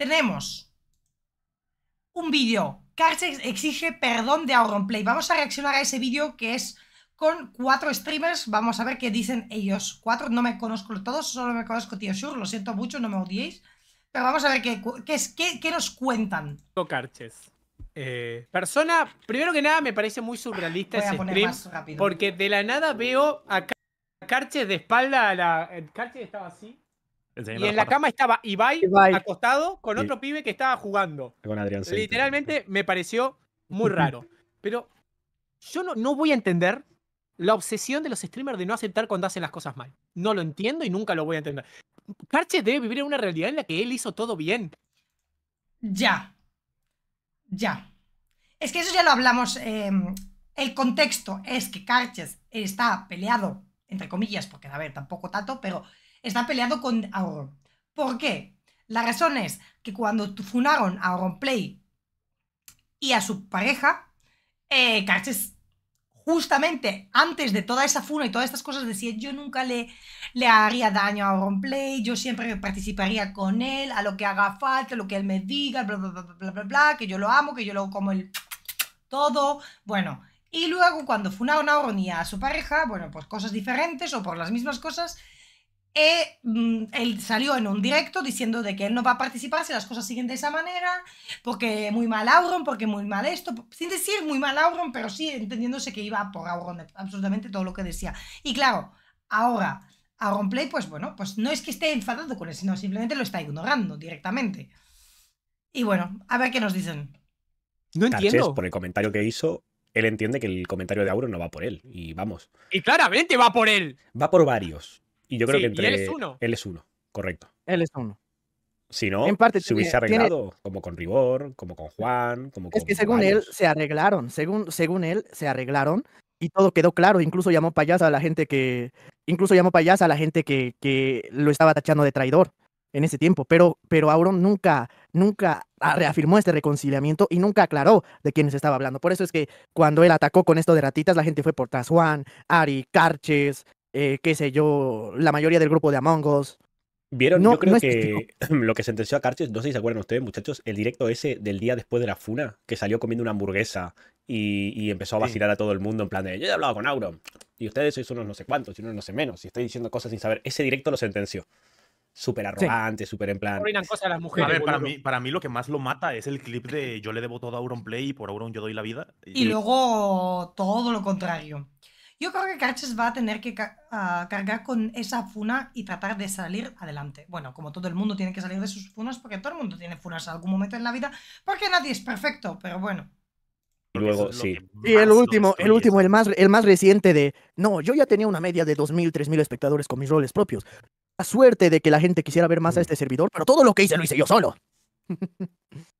Tenemos un vídeo. Carches exige perdón de Auronplay. Vamos a reaccionar a ese vídeo que es con cuatro streamers. Vamos a ver qué dicen ellos. Cuatro, no me conozco todos, solo me conozco Tío Sur. Lo siento mucho, no me odiéis. Pero vamos a ver qué, qué, qué, nos cuentan. Carches. Eh, persona, primero que nada, me parece muy surrealista ese stream. Porque de la nada veo a Carches de espalda a la. Eh, Carches estaba así. Y en la cama estaba Ibai, acostado con otro pibe que estaba jugando. Con Literalmente me pareció muy raro. Pero yo no, no voy a entender la obsesión de los streamers de no aceptar cuando hacen las cosas mal. No lo entiendo y nunca lo voy a entender. Carche debe vivir en una realidad en la que él hizo todo bien. Ya. Ya. Es que eso ya lo hablamos. Em, el contexto es que Carches está peleado, entre comillas, porque a ver, tampoco tanto, pero está peleado con Auron. ¿Por qué? La razón es que cuando funaron a Auron Play y a su pareja, eh, justamente antes de toda esa funa y todas estas cosas decía yo nunca le, le haría daño a Auron Play, yo siempre participaría con él, a lo que haga falta, lo que él me diga, bla, bla, bla, bla, bla, bla, que yo lo amo, que yo lo como el todo, bueno. Y luego cuando funaron a Auron y a su pareja, bueno, por cosas diferentes o por las mismas cosas, e, mm, él salió en un directo diciendo de que él no va a participar si las cosas siguen de esa manera, porque muy mal Auron, porque muy mal esto, sin decir muy mal Auron, pero sí entendiéndose que iba por Auron absolutamente todo lo que decía. Y claro, ahora Auron Play, pues bueno, pues no es que esté enfadado con él, sino simplemente lo está ignorando directamente. Y bueno, a ver qué nos dicen. No entiendo. por el comentario que hizo, él entiende que el comentario de Auron no va por él. Y vamos. Y claramente va por él. Va por varios. Y yo creo que entre. él es uno. Él es uno, correcto. Él es uno. Si no, en parte, se hubiese arreglado, como con Ribor, como con Juan, como con. Es que según él se arreglaron, según, según él se arreglaron y todo quedó claro. Incluso llamó payasa a la gente que. Incluso llamó payasa a la gente que, que lo estaba tachando de traidor en ese tiempo. Pero, pero Auron nunca, nunca reafirmó este reconciliamiento y nunca aclaró de quiénes estaba hablando. Por eso es que cuando él atacó con esto de ratitas, la gente fue por tras Juan, Ari, Carches, eh, qué sé yo, la mayoría del grupo de Among Us. Vieron, no, yo creo que lo que sentenció a Carches, no sé si se acuerdan ustedes, muchachos, el directo ese del día después de la funa, que salió comiendo una hamburguesa y, empezó a vacilar a todo el mundo en plan de yo he hablado con Auron y ustedes sois unos no sé cuántos y unos no sé menos y estoy diciendo cosas sin saber. Ese directo lo sentenció. Súper arrogante, súper en plan. mujeres. ver, para mí, para mí lo que más lo mata es el clip de yo le debo todo a Auron Play y por Auron yo doy la vida. y luego todo lo contrario. Yo creo que caches va a tener que ah, cargar con esa funa y tratar de salir adelante. Bueno, como todo el mundo tiene que salir de sus funas, porque todo el mundo tiene funas algún momento en la vida, porque nadie es perfecto, pero bueno. Y luego, sí. y el último, el último, el más, el más reciente de, no, yo ya tenía una media de 2.000, 3.000 espectadores con mis roles propios. La suerte de que la gente quisiera ver más a mm. este servidor, pero todo lo que hice lo hice yo solo.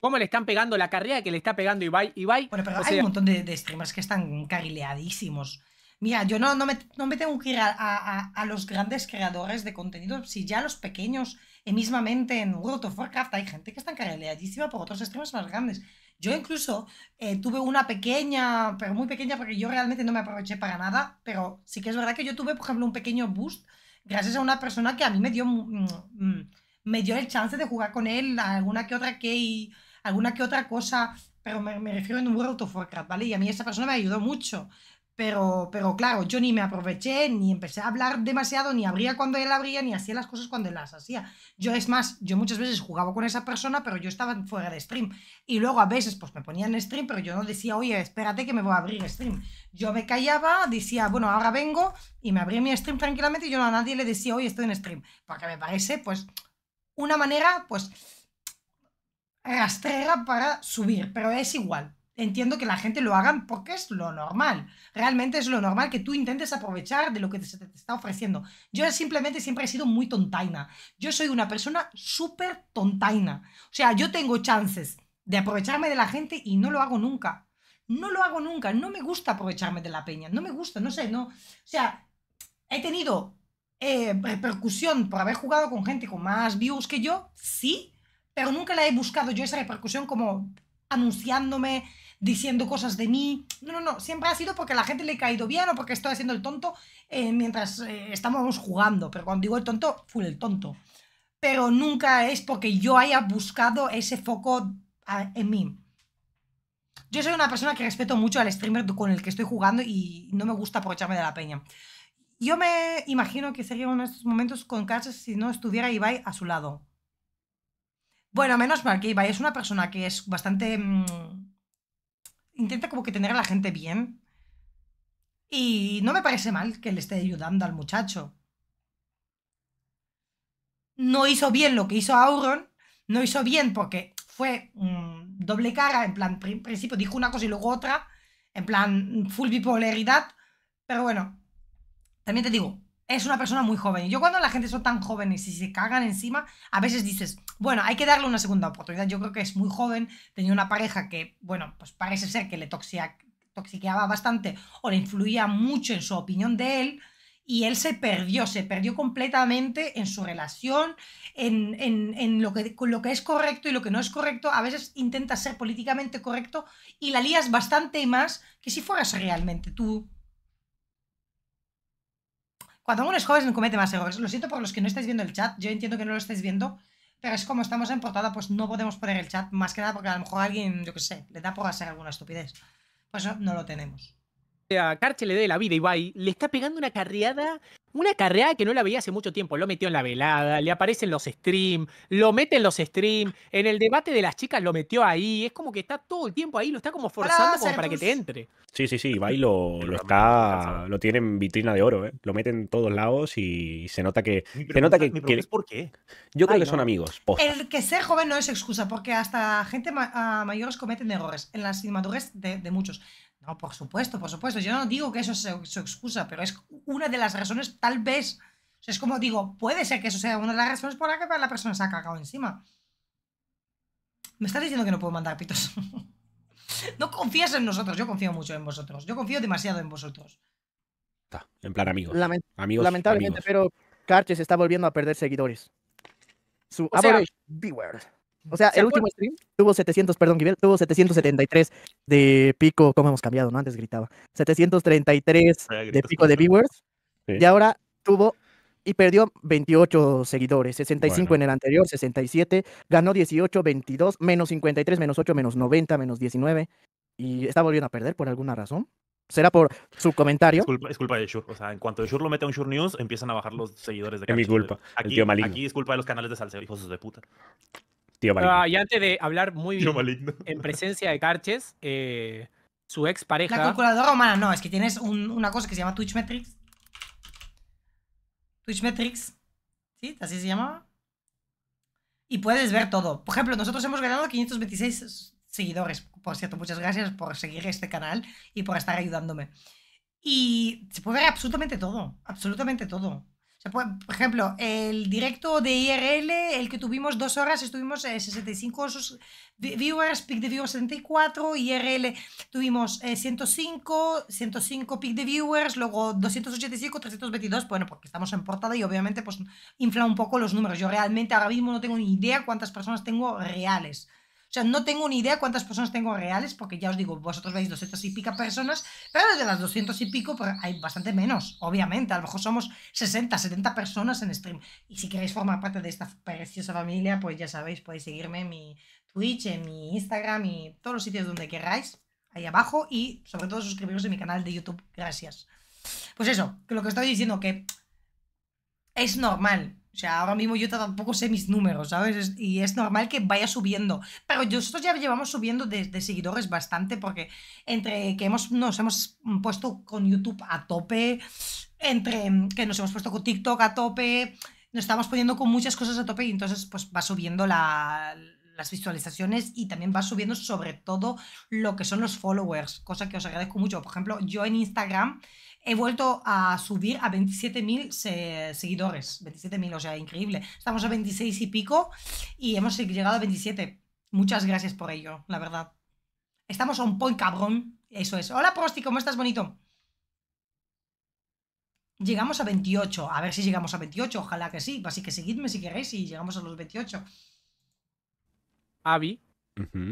cómo le están pegando la carrera que le está pegando Ibai. Ibai bueno, pero hay un montón de, streamers que están carileadísimos. Mira, yo no, no, me, tengo que ir a, los grandes creadores de contenido, si ya los pequeños, eh, mismamente en World of Warcraft hay gente que está carileadísima por otros streamers más grandes. Yo incluso eh, tuve una pequeña, pero muy pequeña, porque yo realmente no me aproveché para nada, pero sí que es verdad que yo tuve, por ejemplo, un pequeño boost gracias a una persona que a mí me dio, mm, mm, me dio el chance de jugar con él alguna que otra y alguna que otra cosa, pero me, refiero en un World of Warcraft, ¿vale? Y a mí esa persona me ayudó mucho. Pero, pero claro, yo ni me aproveché, ni empecé a hablar demasiado, ni abría cuando él abría, ni hacía las cosas cuando él las hacía. Yo, es más, yo muchas veces jugaba con esa persona, pero yo estaba fuera de stream. Y luego a veces, pues me ponía en stream, pero yo no decía, oye, espérate que me voy a abrir stream. Yo me callaba, decía, bueno, ahora vengo, y me abrí mi stream tranquilamente, y yo a nadie le decía, oye, estoy en stream. Porque me parece, pues, una manera, pues Rastrera eh, para subir, pero es igual. Entiendo que la gente lo hagan porque es lo normal. Realmente es lo normal que tú intentes aprovechar de lo que se te está ofreciendo. Yo simplemente siempre he sido muy tontaina. Yo soy una persona súper tontaina. O sea, yo tengo chances de aprovecharme de la gente y no lo hago nunca. No lo hago nunca. No me gusta aprovecharme de la peña. No me gusta, no sé, no. O sea, he tenido eh, repercusión por haber jugado con gente con más views que yo, sí pero nunca la he buscado yo esa repercusión como anunciándome, diciendo cosas de mí. No, no, no, siempre ha sido porque a la gente le he caído bien o porque estoy haciendo el tonto eh, mientras eh, estamos jugando, pero cuando digo el tonto, fui el tonto. Pero nunca es porque yo haya buscado ese foco en mí. Yo soy una persona que respeto mucho al streamer con el que estoy jugando y no me gusta aprovecharme de la peña. Yo me imagino que sería uno de estos momentos con casa si no estuviera Ibai a su lado. Bueno, menos mal que Ibai es una persona que es bastante. Mm, intenta como que tener a la gente bien. Y no me parece mal que le esté ayudando al muchacho. No hizo bien lo que hizo Auron. No hizo bien porque fue mm, doble cara. En plan, en principio dijo una cosa y luego otra. En plan, full bipolaridad. Pero bueno, también te digo, es una persona muy joven. Yo cuando la gente son tan jóvenes y se cagan encima, a veces dices, bueno, hay que darle una segunda oportunidad. Yo creo que es muy joven, tenía una pareja que, bueno, pues parece ser que le toxiqueaba bastante o le influía mucho en su opinión de él. Y él se perdió, se perdió completamente en su relación, en, lo, que, lo que es correcto y lo que no es correcto. A veces intentas ser políticamente correcto y la lías bastante más que si fueras realmente tú cuando uno es joven comete más errores. Lo siento por los que no estáis viendo el chat, yo entiendo que no lo estáis viendo, pero es como estamos en portada, pues no podemos poner el chat, más que nada porque a lo mejor alguien, yo qué sé, le da por hacer alguna estupidez. Pues eso no lo tenemos a Carche le dé la vida, y Ibai. Le está pegando una carreada, una carreada que no la veía hace mucho tiempo. Lo metió en la velada, le aparecen los streams, lo mete en los streams, en el debate de las chicas lo metió ahí. Es como que está todo el tiempo ahí, lo está como forzando para que te entre. Sí, sí, sí, Ibai lo, está, lo tiene en vitrina de oro, ¿eh? lo meten en todos lados y se nota que... se nota que, es ¿Por qué? Yo creo que son amigos. El que sea joven no es excusa, porque hasta gente mayor mayores cometen errores en las cinematografías de muchos. No, por supuesto, por supuesto. Yo no digo que eso sea su excusa, pero es una de las razones, tal vez. es como digo, puede ser que eso sea una de las razones por la que la persona se ha cagado encima. Me estás diciendo que no puedo mandar pitos. no confías en nosotros, yo confío mucho en vosotros. Yo confío demasiado en vosotros. Está, en plan amigos. lamentablemente, pero Carche se está volviendo a perder seguidores. Su o beware. O sea, el último stream tuvo 700, perdón, tuvo 773 de pico, ¿cómo hemos cambiado, no? Antes gritaba. 733 de pico de viewers. Y ahora tuvo y perdió 28 seguidores, 65 en el anterior, 67, ganó 18, 22, menos 53, menos 8, menos 90, menos 19. Y está volviendo a perder por alguna razón. ¿Será por su comentario? Es culpa, de Shur. O sea, en cuanto Shur lo mete a un Shur News, empiezan a bajar los seguidores de Es mi culpa. Aquí, tío aquí es culpa de los canales de Salcedo, hijos de puta. Ah, y antes de hablar muy bien en presencia de Carches, eh, su ex pareja. La calculadora humana, no, es que tienes una cosa que se llama Twitch Metrics. Twitch Metrics. ¿Sí? Así se llama. Y puedes ver todo. Por ejemplo, nosotros hemos ganado 526 seguidores. Por cierto, muchas gracias por seguir este canal y por estar ayudándome. Y se puede ver absolutamente todo, absolutamente todo. Pues, por ejemplo, el directo de IRL, el que tuvimos dos horas, estuvimos eh, 65 viewers, peak de viewers 74, IRL tuvimos 105, 105 peak de viewers, luego 285, 322, bueno, porque estamos en portada y obviamente pues infla un poco los números. Yo realmente ahora mismo no tengo ni idea cuántas personas tengo reales. O sea, no tengo ni idea cuántas personas tengo reales, porque ya os digo, vosotros veis 200 y pica personas, pero de las 200 y pico pues, hay bastante menos, obviamente. A lo mejor somos 60, 70 personas en stream. Y si queréis formar parte de esta preciosa familia, pues ya sabéis, podéis seguirme en mi Twitch, en mi Instagram y todos los sitios donde queráis, ahí abajo. Y sobre todo suscribiros a mi canal de YouTube. Gracias. Pues eso, que lo que estoy diciendo, que es normal o sea, ahora mismo yo tampoco sé mis números, ¿sabes? y es normal que vaya subiendo. Pero nosotros ya llevamos subiendo de, seguidores bastante porque entre que hemos, nos hemos puesto con YouTube a tope, entre que nos hemos puesto con TikTok a tope, nos estamos poniendo con muchas cosas a tope y entonces pues va subiendo las visualizaciones y también va subiendo sobre todo lo que son los followers, cosa que os agradezco mucho. Por ejemplo, yo en Instagram he vuelto a subir a 27.000 seguidores. 27.000, o sea, increíble. Estamos a 26 y pico y hemos llegado a 27. Muchas gracias por ello, la verdad. Estamos a un point cabrón. Eso es. Hola, Prosti, ¿cómo estás, bonito? Llegamos a 28. A ver si llegamos a 28. Ojalá que sí. Así que seguidme si queréis y llegamos a los 28. Avi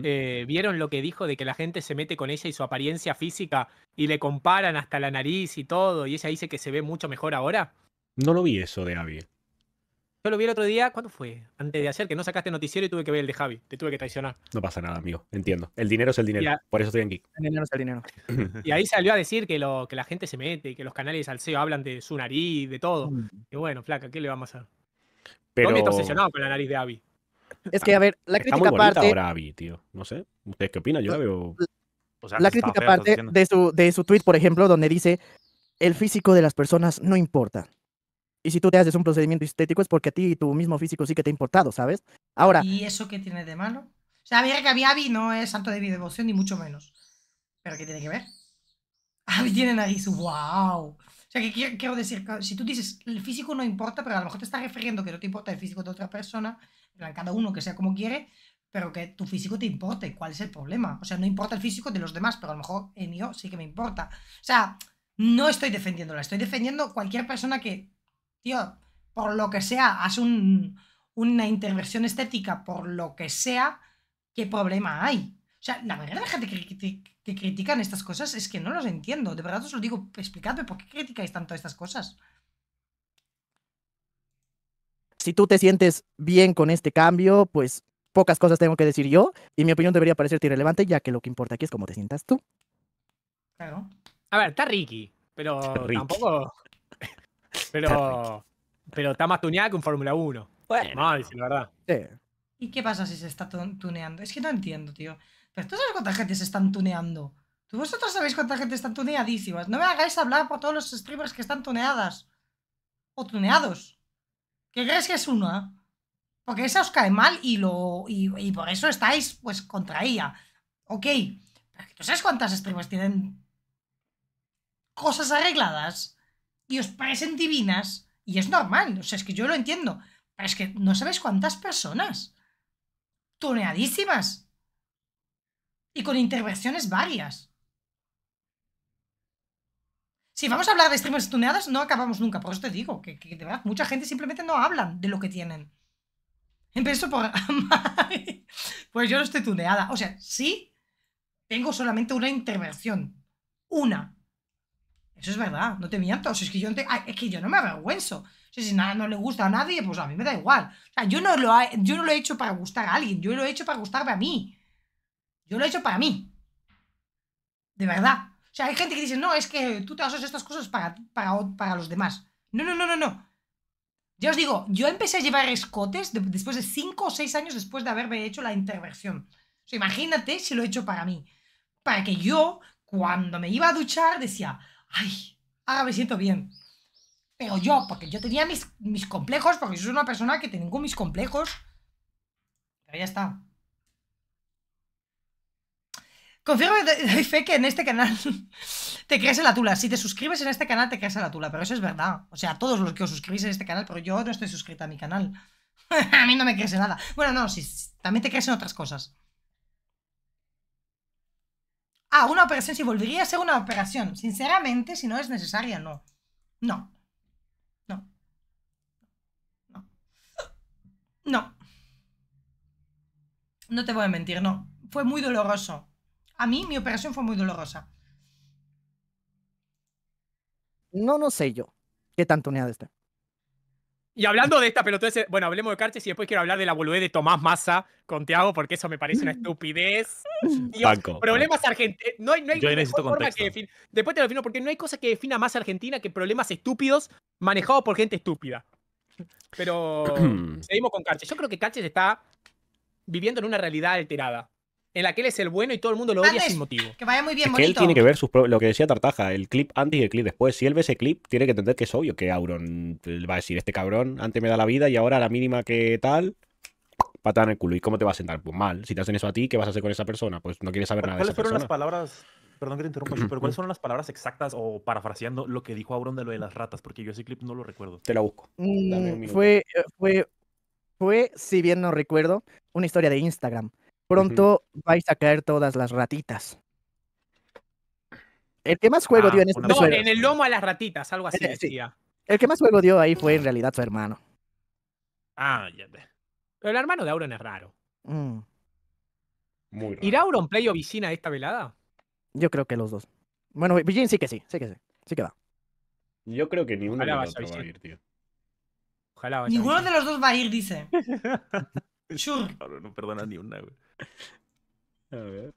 eh, ¿Vieron lo que dijo de que la gente se mete con ella y su apariencia física y le comparan hasta la nariz y todo? Y ella dice que se ve mucho mejor ahora. No lo vi eso de Abby. Yo lo vi el otro día, ¿cuándo fue? Antes de ayer, que no sacaste noticiero y tuve que ver el de Javi. Te tuve que traicionar. No pasa nada, amigo. Entiendo. El dinero es el dinero. Por eso estoy en El dinero es el dinero. y ahí salió a decir que, lo, que la gente se mete, y que los canales al salseo hablan de su nariz, de todo. Mm. Y bueno, flaca, ¿qué le vamos a hacer? Pero... No obsesionado con la nariz de Abby. Es que, a ver, la crítica parte. tío. No sé. ¿Ustedes qué opinan? Yo veo. la crítica parte de su, de su tweet, por ejemplo, donde dice: el físico de las personas no importa. Y si tú te haces un procedimiento estético es porque a ti y tu mismo físico sí que te ha importado, ¿sabes? Ahora. ¿Y eso qué tiene de malo? O sea, que a mí no es santo de mi devoción, ni mucho menos. ¿Pero qué tiene que ver? Abby tiene nariz, wow que quiero, decir, si tú dices el físico no importa, pero a lo mejor te estás refiriendo que no te importa el físico de otra persona, cada uno que sea como quiere, pero que tu físico te importe. ¿Cuál es el problema? O sea, no importa el físico de los demás, pero a lo mejor el mío sí que me importa. O sea, no estoy defendiéndola, estoy defendiendo cualquier persona que, tío, por lo que sea, hace una intervención estética, por lo que sea, ¿qué problema hay? O sea, la verdad de que, que critican estas cosas, es que no los entiendo. De verdad os lo digo, explicadme por qué criticáis tanto estas cosas. Si tú te sientes bien con este cambio, pues pocas cosas tengo que decir yo y mi opinión debería parecerte irrelevante, ya que lo que importa aquí es cómo te sientas tú. Claro. A ver, está Ricky, pero tampoco. Pero. pero está más tuneada que un Fórmula 1. Bueno. No, la verdad. ¿Y qué pasa si se está tuneando? Es que no entiendo, tío. Pero tú sabes cuánta gente se están tuneando. Tú vosotros sabéis cuánta gente están tuneadísimas. No me hagáis hablar por todos los streamers que están tuneadas. O tuneados. ¿Qué crees que es una? Ah? Porque esa os cae mal y, lo, y, y por eso estáis pues contra ella. Ok. Pero tú sabes cuántas streamers tienen cosas arregladas y os parecen divinas. Y es normal, o sea, es que yo lo entiendo. Pero es que no sabéis cuántas personas. Tuneadísimas y con intervenciones varias. Si vamos a hablar de streamers tuneadas, no acabamos nunca. Por eso te digo que, de verdad mucha gente simplemente no hablan de lo que tienen. Empiezo por Pues yo no estoy tuneada. O sea, sí, tengo solamente una intervención. Una. Eso es verdad, no te miento. es, que yo no me avergüenzo. si nada no le gusta a nadie, pues a mí me da igual. O sea, yo no lo, yo no lo he hecho para gustar a alguien, yo lo he hecho para gustarme a mí. Yo lo he hecho para mí. De verdad. O sea, hay gente que dice, no, es que tú te haces estas cosas para, para, los demás. No, no, no, no, no. Ya os digo, yo empecé a llevar escotes después de 5 o 6 años después de haberme hecho la intervención imagínate si lo he hecho para mí. Para que yo, cuando me iba a duchar, decía, ay, ahora me siento bien. Pero yo, porque yo tenía mis, mis complejos, porque yo soy una persona que tengo mis complejos. Pero ya está. Confirmo en fe que en este canal te crees en la tula. Si te suscribes en este canal, te crees en la tula. Pero eso es verdad. O sea, todos los que os suscribís en este canal, pero yo no estoy suscrita a mi canal. a mí no me crees en nada. Bueno, no, si también te crees en otras cosas. Ah, una operación, si volvería a ser una operación. Sinceramente, si no es necesaria, no. No. No. No. No. No te voy a mentir, no. Fue muy doloroso. A mí mi operación fue muy dolorosa. No, no sé yo qué tan tuneado está. Y hablando de esta pelotudez, eh, bueno, hablemos de carches y después quiero hablar de la boludez de Tomás Massa con Tiago, porque eso me parece una estupidez. problemas argentinos. Eh, no hay, no hay Yo necesito forma que Después te lo defino, porque no hay cosa que defina más Argentina que problemas estúpidos manejados por gente estúpida. Pero seguimos con Carches. Yo creo que Carches está viviendo en una realidad alterada en la que él es el bueno y todo el mundo lo odia sin motivo. Que vaya muy bien, es que él tiene que ver lo que decía Tartaja, el clip antes y el clip después. Si él ve ese clip, tiene que entender que es obvio que Auron va a decir, este cabrón antes me da la vida y ahora a la mínima que tal, patada en el culo. ¿Y cómo te va a sentar? Pues mal. Si te hacen eso a ti, ¿qué vas a hacer con esa persona? Pues no quieres saber nada de esa ¿Cuáles fueron las palabras perdón que te interrumpa, pero ¿cuáles fueron las palabras exactas o parafraseando lo que dijo Auron de lo de las ratas? Porque yo ese clip no lo recuerdo. Te la busco. Mm, fue, eh, fue, fue, si bien no recuerdo, una historia de Instagram. Pronto vais a caer todas las ratitas. El que más juego dio ah, en este No, en el lomo a las ratitas, algo así eh, decía. El que más juego dio ahí fue en realidad su hermano. Ah, ya. Pero el hermano de Auron es raro. Mm. Muy raro. ¿Irá Auron Play o Vicina esta velada? Yo creo que los dos. Bueno, Villin sí que sí, sí que sí, sí que va. Yo creo que ni uno va a ir, tío. Ojalá Ninguno de los dos va a ir, dice. sure. no perdona ni una, güey. A ver.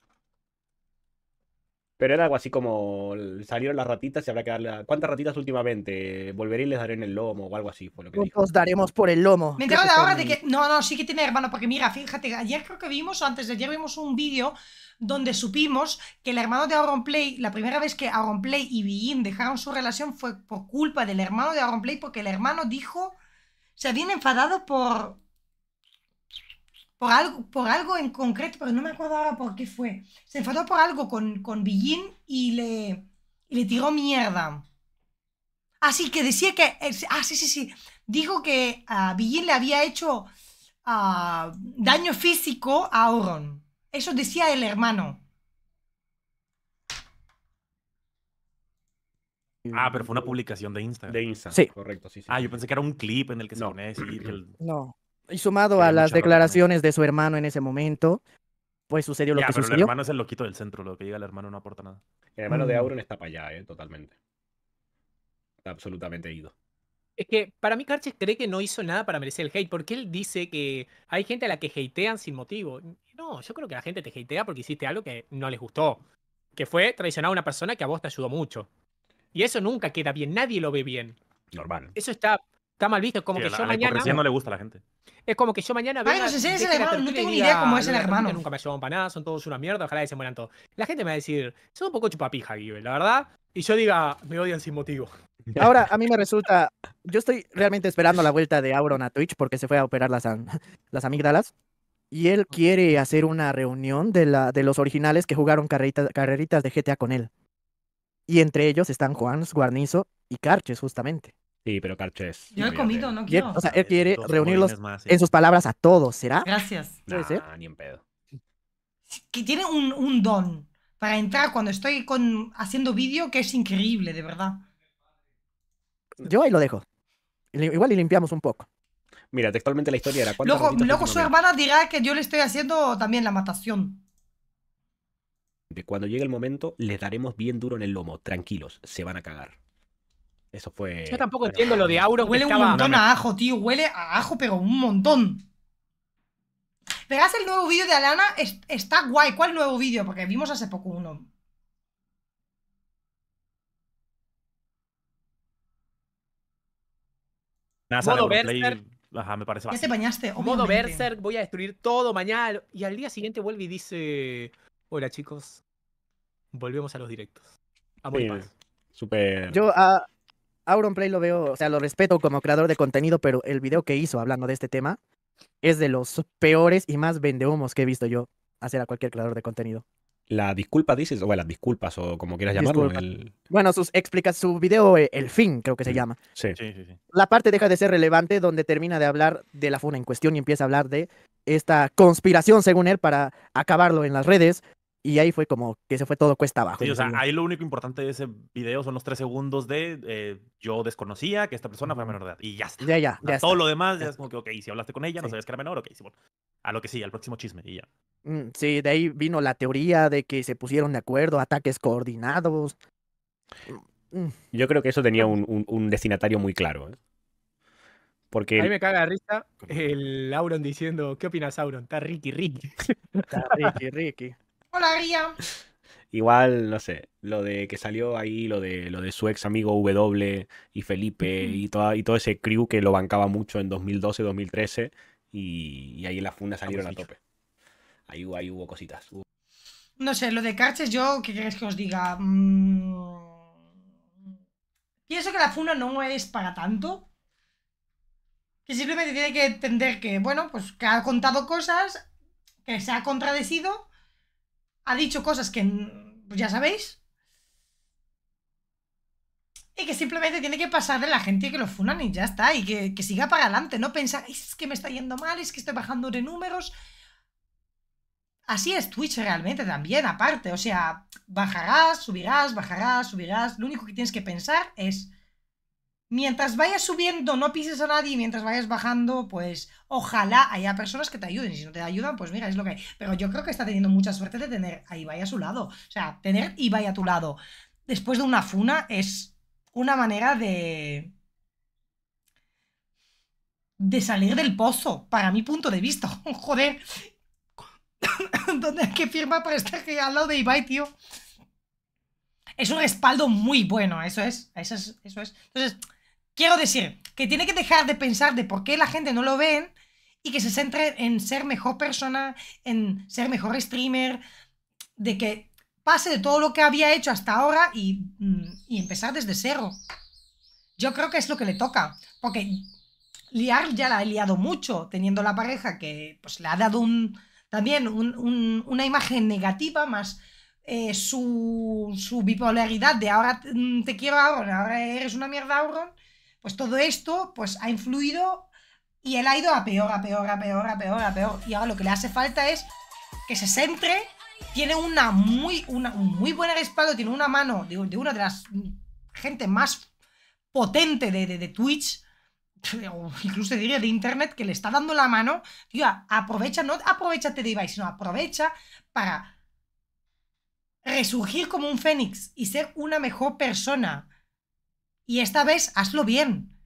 Pero era algo así como salieron las ratitas y habrá que darle. ¿Cuántas ratitas últimamente? Volveré y les daré en el lomo o algo así. por lo que Os daremos por el lomo. Me ahora de que. No, no, sí que tiene hermano, porque mira, fíjate, ayer creo que vimos, antes de ayer vimos un vídeo donde supimos que el hermano de play la primera vez que play y Bein dejaron su relación fue por culpa del hermano de play porque el hermano dijo. Se habían enfadado por, por algo, por algo en concreto, pero no me acuerdo ahora por qué fue. Se enfadó por algo con, con Billín y le, le tiró mierda. Así que decía que. Eh, ah, sí, sí, sí. Dijo que a ah, Billín le había hecho ah, daño físico a Oron. Eso decía el hermano. Ah, pero fue una publicación de Instagram. De Instagram, sí. correcto, sí, Ah, yo pensé que era un clip en el que se ponía a decir que el... No. Y sumado a las declaraciones de su hermano en ese momento, pues sucedió lo que pero sucedió. El hermano es el loquito del centro, lo que diga el hermano no aporta nada. El hermano de mm. Auron está para allá, ¿eh? totalmente. Está absolutamente ido. Es que para mí Carches cree que no hizo nada para merecer el hate, porque él dice que hay gente a la que hatean sin motivo. No, yo creo que la gente te hatea porque hiciste algo que no les gustó, que fue traicionar a una persona que a vos te ayudó mucho. Y eso nunca queda bien, nadie lo ve bien. Normal. Eso está Está mal visto, como que yo mañana. no le gusta la gente. Es como que yo mañana. Ay, no sé si es el no tengo ni idea cómo es el hermano. Nunca me llevan para nada, son todos una mierda, ojalá que se mueran todos. La gente me va a decir, son un poco chupapija, Javi", la verdad. Y yo diga, me odian sin motivo. Ahora, a mí me resulta. Yo estoy realmente esperando la vuelta de Auron a Twitch porque se fue a operar las, las amígdalas. Y él quiere hacer una reunión de, la, de los originales que jugaron carreritas de GTA con él. Y entre ellos están Juan, Guarnizo y Carches, justamente. Sí, pero Carcho Yo he comido, no quiero. O sea, él quiere reunirlos más, en sus palabras a todos, ¿será? Gracias. No, ni en pedo. Que tiene un, don para entrar cuando estoy con, haciendo vídeo que es increíble, de verdad. Yo ahí lo dejo. Igual y limpiamos un poco. Mira, textualmente la historia era Luego, luego su hermana dirá que yo le estoy haciendo también la matación. De Cuando llegue el momento, le daremos bien duro en el lomo. Tranquilos, se van a cagar. Eso fue. Yo tampoco entiendo lo de Auro. Huele un montón a ajo, tío. Huele a ajo, pero un montón. Verás el nuevo vídeo de Alana. está guay. ¿Cuál nuevo vídeo? Porque vimos hace poco uno. Nada, modo Berserk. Ajá, me parece te bañaste. Modo Berserk, voy a destruir todo mañana. Y al día siguiente vuelve y dice: Hola chicos, volvemos a los directos. A paz. Super. Yo ah, Auronplay lo veo, o sea, lo respeto como creador de contenido, pero el video que hizo hablando de este tema es de los peores y más vendehumos que he visto yo hacer a cualquier creador de contenido. La disculpa, dices, o las disculpas, o como quieras llamarlo. Bueno, sus explica su video, eh, El Fin, creo que se llama. Sí, sí, sí. La parte deja de ser relevante donde termina de hablar de la funa en cuestión y empieza a hablar de esta conspiración, según él, para acabarlo en las redes, y ahí fue como que se fue todo cuesta abajo. o sea, ahí lo único importante de ese video son los tres segundos de eh, yo desconocía que esta persona fue menor de edad. Y ya está. Ya, ya. todo lo demás ya, es como que, ok, si hablaste con ella, no sabías que era menor, ok, A lo que sí, al próximo chisme y ya. Mm, sí, de ahí vino la teoría de que se pusieron de acuerdo, ataques coordinados. Mm, mm. Yo creo que eso tenía un, destinatario muy claro. ¿eh? Porque... A mí me caga la risa el Auron diciendo, ¿qué opinas, Auron? Está Ricky Ricky. Está Ricky Ricky. Hola, Igual, no sé, lo de que salió ahí, lo de, lo de su ex amigo W y Felipe y, toda, y todo ese crew que lo bancaba mucho en 2012, 2013 y, ahí en la funda salieron a tope. Ahí, ahí hubo cositas. No sé, lo de Carches, yo, ¿qué queréis que os diga? Mm, pienso que la funa no es para tanto. Que simplemente tiene que entender que, bueno, pues que ha contado cosas, que se ha contradecido ha dicho cosas que mm, pues ya sabéis. Y que simplemente tiene que pasar de la gente que lo funan y ya está. Y que, que siga para adelante. No pensar, es que me está yendo mal, es que estoy bajando de números. Así es Twitch realmente también, aparte. O sea, bajarás, subirás, bajarás, subirás. Lo único que tienes que pensar es mientras vayas subiendo no pises a nadie, y mientras vayas bajando, pues ojalá haya personas que te ayuden. Si no te ayudan, pues mira, es lo que hay. Pero yo creo que está teniendo mucha suerte de tener a Ibai a su lado. O sea, tener Ibai a tu lado después de una funa es una manera de... de salir del pozo, para mi punto de vista. Joder. ¿Dónde hay que firmar para estar al lado de Ibai, tío? Es un respaldo muy bueno, eso es, eso es. Entonces, Quiero decir, que tiene que dejar de pensar de por qué la gente no lo ve y que se centre en ser mejor persona, en ser mejor streamer, de que pase de todo lo que había hecho hasta ahora y, mm, empezar desde cero. Yo creo que es lo que le toca, porque liar ya la ha liado mucho, teniendo la pareja que pues le ha dado un, también una imagen negativa más... Eh, su, su bipolaridad de ahora mm, te quiero Auron, ahora eres una mierda Auron, pues todo esto pues, ha influido y él ha ido a peor, a peor, a peor, a peor, a peor. Y ahora lo que le hace falta es que se centre. Tiene una muy, una, un muy buen respaldo, tiene una mano de, una de las gente más potente de, de, Twitch o incluso diría de internet que le está dando la mano, tío, aprovecha, no aprovechate de Ibai, sino aprovecha para resurgir como un fénix y ser una mejor persona. Y esta vez hazlo bien.